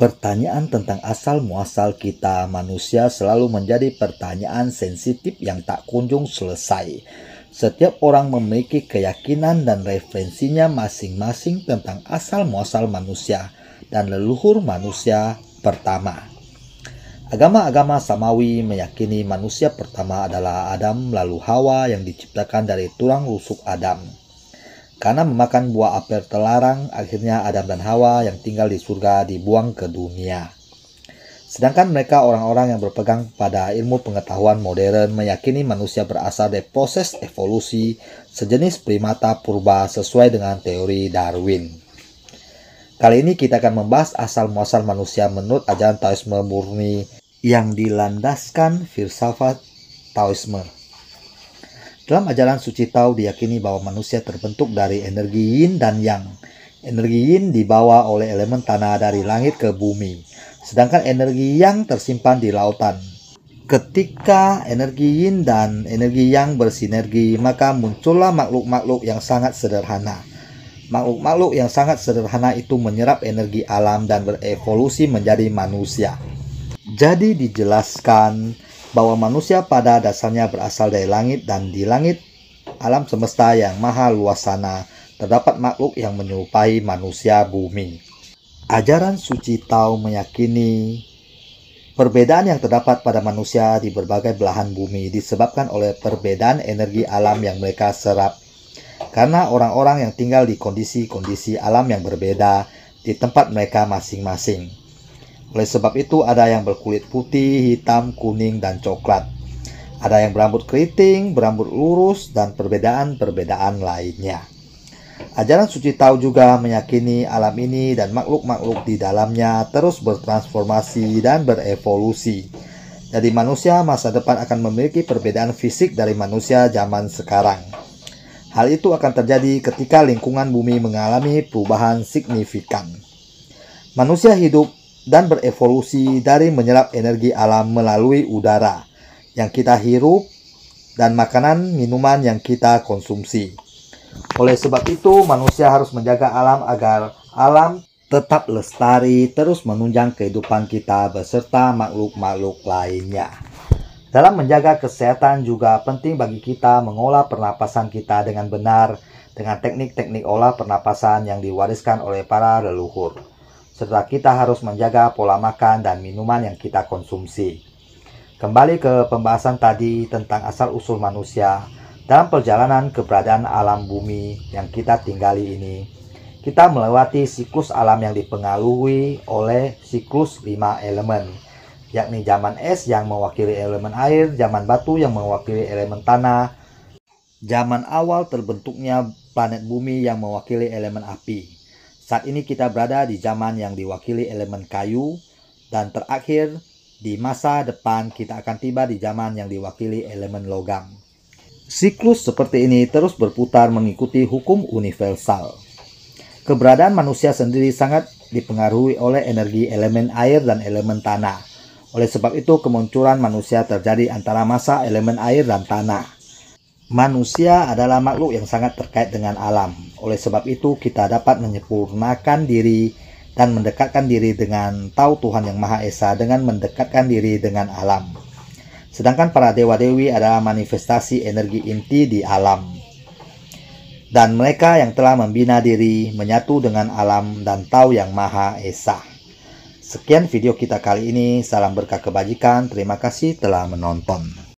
Pertanyaan tentang asal muasal kita manusia selalu menjadi pertanyaan sensitif yang tak kunjung selesai. Setiap orang memiliki keyakinan dan referensinya masing-masing tentang asal muasal manusia dan leluhur manusia pertama. Agama-agama Samawi meyakini manusia pertama adalah Adam lalu Hawa yang diciptakan dari tulang rusuk Adam. Karena memakan buah apel terlarang, akhirnya Adam dan Hawa yang tinggal di surga dibuang ke dunia. Sedangkan mereka orang-orang yang berpegang pada ilmu pengetahuan modern meyakini manusia berasal dari proses evolusi sejenis primata purba sesuai dengan teori Darwin. Kali ini kita akan membahas asal-muasal manusia menurut ajaran Taoisme murni yang dilandaskan filsafat Taoisme. Dalam ajaran suci Tao diyakini bahwa manusia terbentuk dari energi yin dan yang. Energi yin dibawa oleh elemen tanah dari langit ke bumi, sedangkan energi yang tersimpan di lautan. Ketika energi yin dan energi yang bersinergi, maka muncullah makhluk-makhluk yang sangat sederhana. Makhluk-makhluk yang sangat sederhana itu menyerap energi alam dan berevolusi menjadi manusia. Jadi dijelaskan bahwa manusia pada dasarnya berasal dari langit dan di langit alam semesta yang maha luas sana terdapat makhluk yang menyerupai manusia bumi. Ajaran suci Tao meyakini perbedaan yang terdapat pada manusia di berbagai belahan bumi disebabkan oleh perbedaan energi alam yang mereka serap. Karena orang-orang yang tinggal di kondisi-kondisi alam yang berbeda di tempat mereka masing-masing. Oleh sebab itu ada yang berkulit putih, hitam, kuning, dan coklat. Ada yang berambut keriting, berambut lurus, dan perbedaan-perbedaan lainnya. Ajaran suci tahu juga meyakini alam ini dan makhluk-makhluk di dalamnya terus bertransformasi dan berevolusi. Jadi manusia masa depan akan memiliki perbedaan fisik dari manusia zaman sekarang. Hal itu akan terjadi ketika lingkungan bumi mengalami perubahan signifikan. Manusia hidup dan berevolusi dari menyerap energi alam melalui udara yang kita hirup dan makanan minuman yang kita konsumsi. Oleh sebab itu, manusia harus menjaga alam agar alam tetap lestari terus menunjang kehidupan kita beserta makhluk-makhluk lainnya. Dalam menjaga kesehatan juga penting bagi kita mengolah pernapasan kita dengan benar dengan teknik-teknik olah pernapasan yang diwariskan oleh para leluhur serta kita harus menjaga pola makan dan minuman yang kita konsumsi. Kembali ke pembahasan tadi tentang asal-usul manusia dalam perjalanan keberadaan alam bumi yang kita tinggali ini. Kita melewati siklus alam yang dipengaruhi oleh siklus lima elemen, yakni zaman es yang mewakili elemen air, zaman batu yang mewakili elemen tanah, zaman awal terbentuknya planet bumi yang mewakili elemen api. Saat ini kita berada di zaman yang diwakili elemen kayu dan terakhir di masa depan kita akan tiba di zaman yang diwakili elemen logam. Siklus seperti ini terus berputar mengikuti hukum universal. Keberadaan manusia sendiri sangat dipengaruhi oleh energi elemen air dan elemen tanah. Oleh sebab itu, kemunculan manusia terjadi antara masa elemen air dan tanah. Manusia adalah makhluk yang sangat terkait dengan alam. Oleh sebab itu, kita dapat menyempurnakan diri dan mendekatkan diri dengan tahu Tuhan yang Maha Esa dengan mendekatkan diri dengan alam. Sedangkan para dewa-dewi adalah manifestasi energi inti di alam. Dan mereka yang telah membina diri menyatu dengan alam dan tahu yang Maha Esa. Sekian video kita kali ini. Salam berkah kebajikan. Terima kasih telah menonton.